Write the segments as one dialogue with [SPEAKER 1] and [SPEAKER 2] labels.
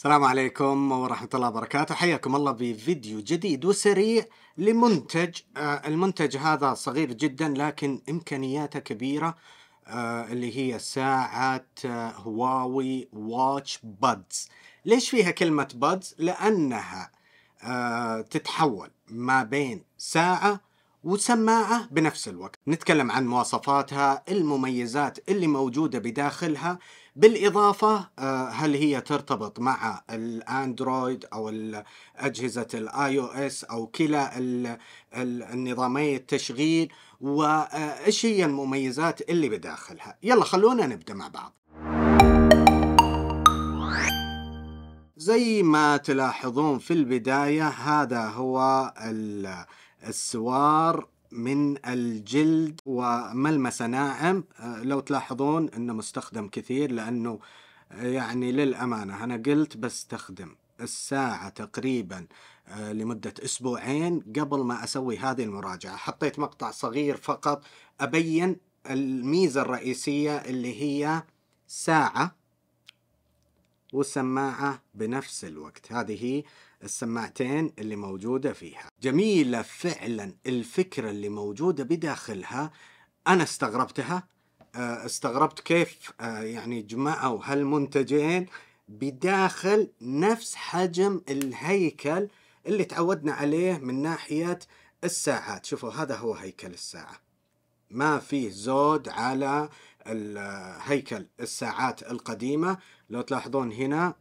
[SPEAKER 1] السلام عليكم ورحمة الله وبركاته حياكم الله بفيديو جديد وسريع لمنتج آه، المنتج هذا صغير جدا لكن إمكانياته كبيرة آه، اللي هي ساعة آه، هواوي واتش بادز ليش فيها كلمة بادز؟ لأنها تتحول ما بين ساعة وسماعة بنفس الوقت نتكلم عن مواصفاتها المميزات اللي موجودة بداخلها بالإضافة آه، هل هي ترتبط مع الأندرويد أو أجهزة الآي أو إس أو كلا النظامي التشغيل وإيش هي المميزات اللي بداخلها يلا خلونا نبدأ مع بعض زي ما تلاحظون في البداية هذا هو السوار من الجلد وملمسه ناعم آه، لو تلاحظون انه مستخدم كثير لانه آه، يعني للامانه انا قلت بستخدم الساعه تقريبا آه، لمده اسبوعين قبل ما اسوي هذه المراجعه حطيت مقطع صغير فقط ابين الميزه الرئيسيه اللي هي ساعه وسماعة بنفس الوقت هذه السماعتين اللي موجودة فيها جميلة فعلا الفكرة اللي موجودة بداخلها أنا استغربتها آه، استغربت كيف آه، يعني جمعوا هالمنتجين بداخل نفس حجم الهيكل اللي تعودنا عليه من ناحية الساعات شوفوا هذا هو هيكل الساعة ما فيه زود على هيكل الساعات القديمة لو تلاحظون هنا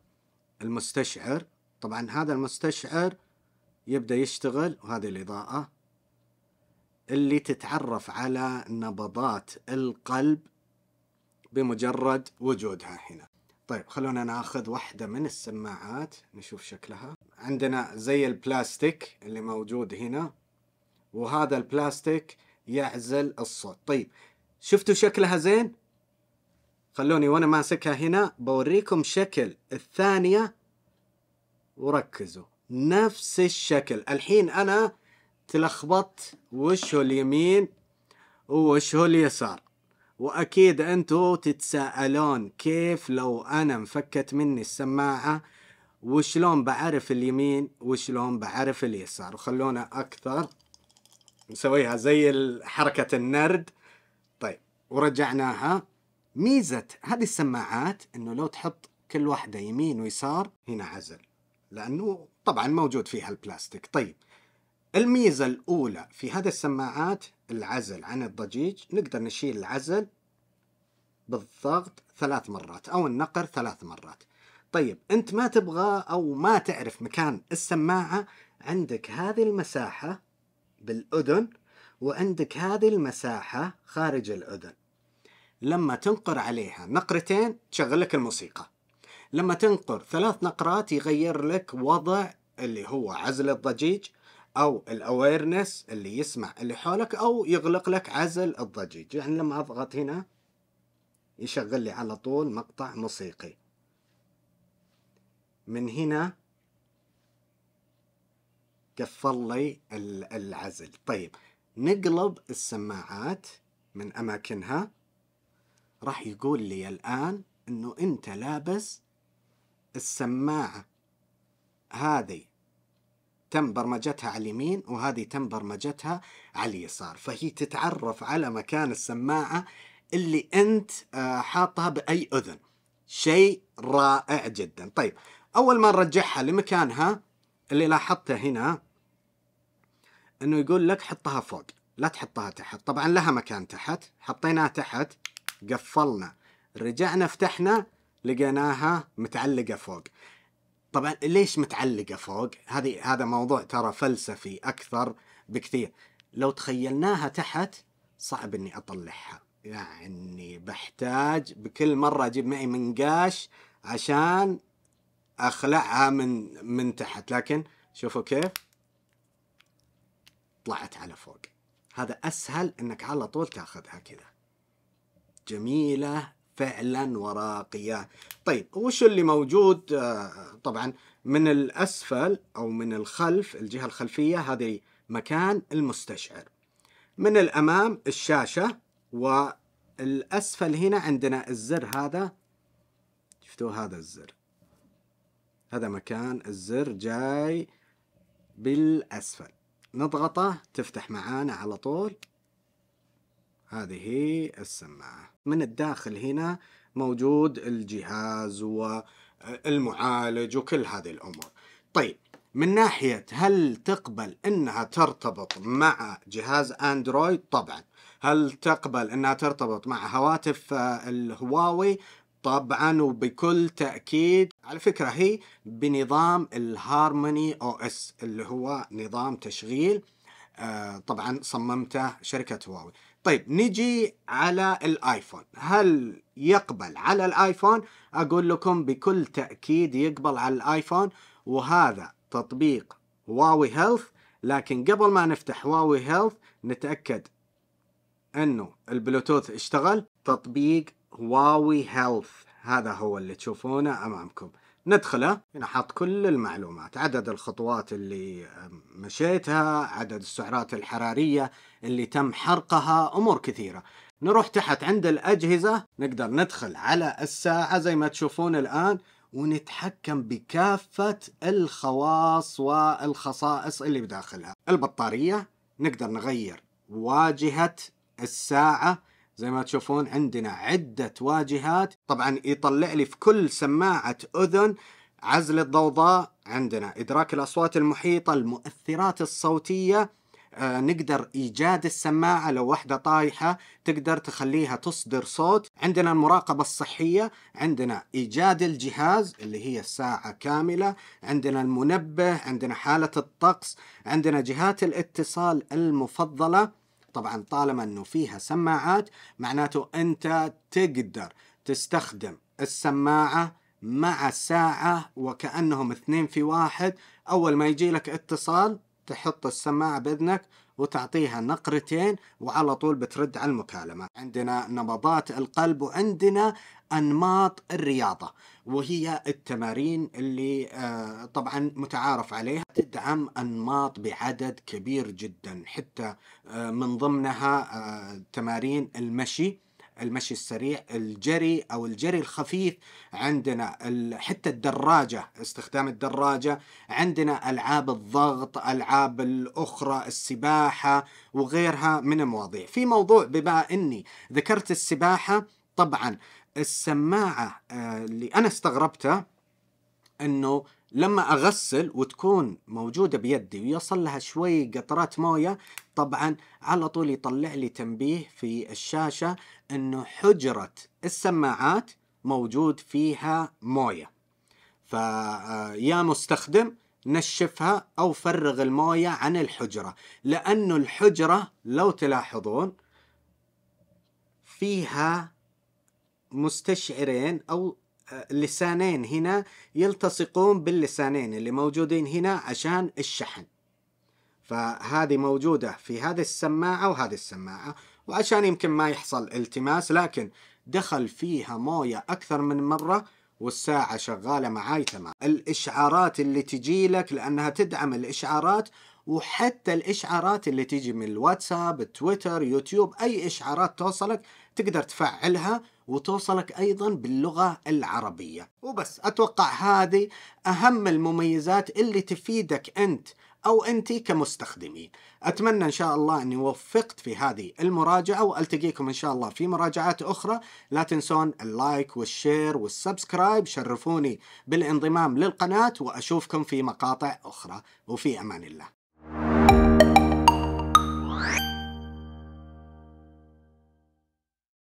[SPEAKER 1] المستشعر طبعا هذا المستشعر يبدأ يشتغل وهذه الإضاءة اللي تتعرف على نبضات القلب بمجرد وجودها هنا طيب خلونا ناخذ واحدة من السماعات نشوف شكلها عندنا زي البلاستيك اللي موجود هنا وهذا البلاستيك يعزل الصوت طيب شفتوا شكلها زين خلوني وانا ماسكها هنا بوريكم شكل الثانية وركزوا نفس الشكل الحين انا تلخبطت وش هو اليمين ووش هو اليسار واكيد انتو تتساءلون كيف لو انا مفكت مني السماعة وشلون بعرف اليمين وشلون بعرف اليسار وخلونا اكثر نسويها زي حركة النرد ورجعناها ميزة هذه السماعات انه لو تحط كل واحدة يمين ويسار هنا عزل لانه طبعا موجود فيها البلاستيك طيب الميزة الأولى في هذه السماعات العزل عن الضجيج نقدر نشيل العزل بالضغط ثلاث مرات أو النقر ثلاث مرات طيب أنت ما تبغى أو ما تعرف مكان السماعة عندك هذه المساحة بالأذن وعندك هذه المساحة خارج الأذن لما تنقر عليها نقرتين تشغل لك الموسيقى لما تنقر ثلاث نقرات يغير لك وضع اللي هو عزل الضجيج او الاويرنس اللي يسمع اللي حولك او يغلق لك عزل الضجيج يعني لما اضغط هنا يشغل لي على طول مقطع موسيقي من هنا قفل لي العزل طيب نقلب السماعات من أماكنها راح يقول لي الآن إنه أنت لابس السماعة هذه تم برمجتها على اليمين وهذه تم برمجتها على اليسار فهي تتعرف على مكان السماعة اللي أنت آه، حاطها بأي أذن شيء رائع جدا طيب أول ما نرجعها لمكانها اللي لاحظته هنا انه يقول لك حطها فوق لا تحطها تحت طبعا لها مكان تحت حطيناها تحت قفلنا رجعنا فتحنا لقيناها متعلقه فوق طبعا ليش متعلقه فوق هذه هذا موضوع ترى فلسفي اكثر بكثير لو تخيلناها تحت صعب اني اطلعها يعني بحتاج بكل مره اجيب معي منقاش عشان اخلعها من من تحت لكن شوفوا كيف طلعت على فوق هذا أسهل أنك على طول تاخذها كذا جميلة فعلا وراقية طيب وش اللي موجود آه، طبعا من الأسفل أو من الخلف الجهة الخلفية هذه مكان المستشعر من الأمام الشاشة والأسفل هنا عندنا الزر هذا شفتوا هذا الزر هذا مكان الزر جاي بالأسفل نضغطه تفتح معانا على طول هذه هي السماعة من الداخل هنا موجود الجهاز والمعالج وكل هذه الأمور طيب من ناحية هل تقبل أنها ترتبط مع جهاز أندرويد طبعا هل تقبل أنها ترتبط مع هواتف الهواوي طبعا وبكل تأكيد على فكرة هي بنظام الهارموني او اس اللي هو نظام تشغيل آه، طبعا صممته شركة هواوي طيب نجي على الايفون هل يقبل على الايفون اقول لكم بكل تأكيد يقبل على الايفون وهذا تطبيق هواوي هيلث لكن قبل ما نفتح هواوي هيلث نتأكد انه البلوتوث اشتغل تطبيق هواوي هيلث هذا هو اللي تشوفونه امامكم ندخله هنا كل المعلومات عدد الخطوات اللي آه، مشيتها عدد السعرات الحرارية اللي تم حرقها أمور كثيرة نروح تحت عند الأجهزة نقدر ندخل على الساعة زي ما تشوفون الآن ونتحكم بكافة الخواص والخصائص اللي بداخلها البطارية نقدر نغير واجهة الساعة زي ما تشوفون عندنا عدة واجهات طبعا يطلع لي في كل سماعة أذن عزل الضوضاء عندنا إدراك الأصوات المحيطة المؤثرات الصوتية آه نقدر إيجاد السماعة لو واحدة طايحة تقدر تخليها تصدر صوت عندنا المراقبة الصحية عندنا إيجاد الجهاز اللي هي الساعة كاملة عندنا المنبه عندنا حالة الطقس عندنا جهات الاتصال المفضلة طبعا طالما انه فيها سماعات معناته انت تقدر تستخدم السماعه مع الساعه وكانهم اثنين في واحد اول ما يجي لك اتصال تحط السماعة بإذنك وتعطيها نقرتين وعلى طول بترد على المكالمة عندنا نبضات القلب وعندنا أنماط الرياضة وهي التمارين اللي آه، طبعا متعارف عليها تدعم أنماط بعدد كبير جدا حتى آه، من ضمنها آه، تمارين المشي المشي السريع الجري او الجري الخفيف عندنا حتى الدراجه استخدام الدراجه عندنا العاب الضغط العاب الاخرى السباحه وغيرها من المواضيع في موضوع بما اني ذكرت السباحه طبعا السماعه آه، اللي انا استغربتها انه لما اغسل وتكون موجوده بيدي ويصل لها شوي قطرات مويه طبعا على طول يطلع لي تنبيه في الشاشه انه حجره السماعات موجود فيها مويه فيا آه، مستخدم نشفها او فرغ المويه عن الحجره لانه الحجره لو تلاحظون فيها مستشعرين او اللسانين هنا يلتصقون باللسانين اللي موجودين هنا عشان الشحن فهذه موجودة في هذه السماعة وهذه السماعة وعشان يمكن ما يحصل التماس لكن دخل فيها موية أكثر من مرة والساعة شغالة معاي تمام الإشعارات اللي تجي لك لأنها تدعم الإشعارات وحتى الاشعارات اللي تيجي من الواتساب تويتر يوتيوب اي اشعارات توصلك تقدر تفعلها وتوصلك ايضا باللغه العربيه وبس اتوقع هذه اهم المميزات اللي تفيدك انت او انت كمستخدمين اتمنى ان شاء الله اني وفقت في هذه المراجعه والتقيكم ان شاء الله في مراجعات اخرى لا تنسون اللايك والشير والسبسكرايب شرفوني بالانضمام للقناه واشوفكم في مقاطع اخرى وفي امان الله